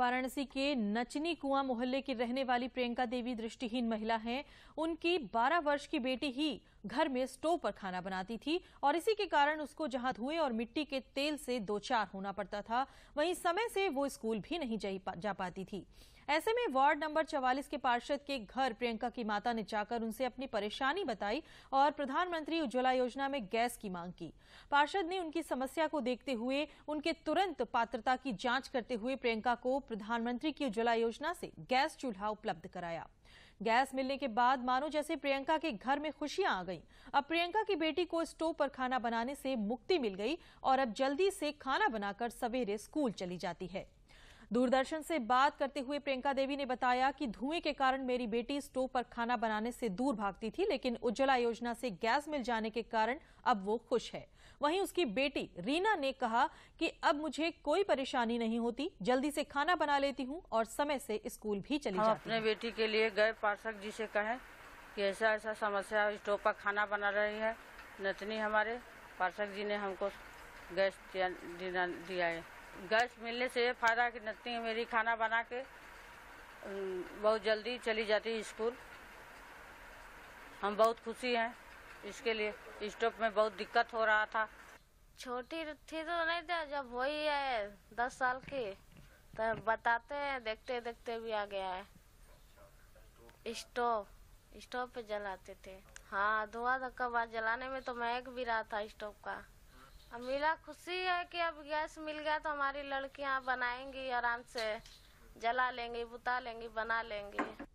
वाराणसी के नचनी कुआं मोहल्ले की रहने वाली प्रियंका देवी दृष्टिहीन महिला हैं उनकी 12 वर्ष की बेटी ही घर में स्टोव पर खाना बनाती थी और इसी के कारण उसको जहां धुएं और मिट्टी के तेल से दो चार होना पड़ता था वहीं समय से वो स्कूल भी नहीं जा पाती थी ऐसे में वार्ड नंबर 44 के पार्षद के घर प्रियंका की माता ने जाकर उनसे अपनी परेशानी बताई और प्रधानमंत्री उज्ज्वला योजना में गैस की मांग की पार्षद ने उनकी समस्या को देखते हुए उनके तुरंत पात्रता की जांच करते हुए प्रियंका को प्रधानमंत्री की उज्ज्वला योजना से गैस चूल्हा उपलब्ध कराया गैस मिलने के बाद मानो जैसे प्रियंका के घर में खुशियां आ गईं। अब प्रियंका की बेटी को स्टोव पर खाना बनाने से मुक्ति मिल गई और अब जल्दी से खाना बनाकर सवेरे स्कूल चली जाती है दूरदर्शन से बात करते हुए प्रियंका देवी ने बताया कि धुएं के कारण मेरी बेटी स्टोव पर खाना बनाने से दूर भागती थी लेकिन उज्ज्वला योजना से गैस मिल जाने के कारण अब वो खुश है वहीं उसकी बेटी रीना ने कहा कि अब मुझे कोई परेशानी नहीं होती जल्दी से खाना बना लेती हूँ और समय से स्कूल भी चली जाती अपने बेटी के लिए गए पार्षद जी से कहे कि ऐसा ऐसा समस्या स्टोव पर खाना बना रही है नतनी हमारे पार्षद जी ने हमको गैस दिया है गैस मिलने से ये फायदा कि नतनी मेरी खाना बना के बहुत जल्दी चली जाती है स्कूल हम बहुत खुशी हैं इसके लिए स्टोव में बहुत दिक्कत हो रहा था छोटी थी तो नहीं था जब वही है दस साल की तो बताते हैं देखते देखते भी आ गया है स्टोव स्टोव पे जलाते थे हाँ धुआं धक्का बाद जलाने में तो महक भी रहा था स्टोव का अब मिला खुशी है कि अब गैस मिल गया तो हमारी लड़कियां बनाएंगी आराम से जला लेंगी बुता लेंगी बना लेंगी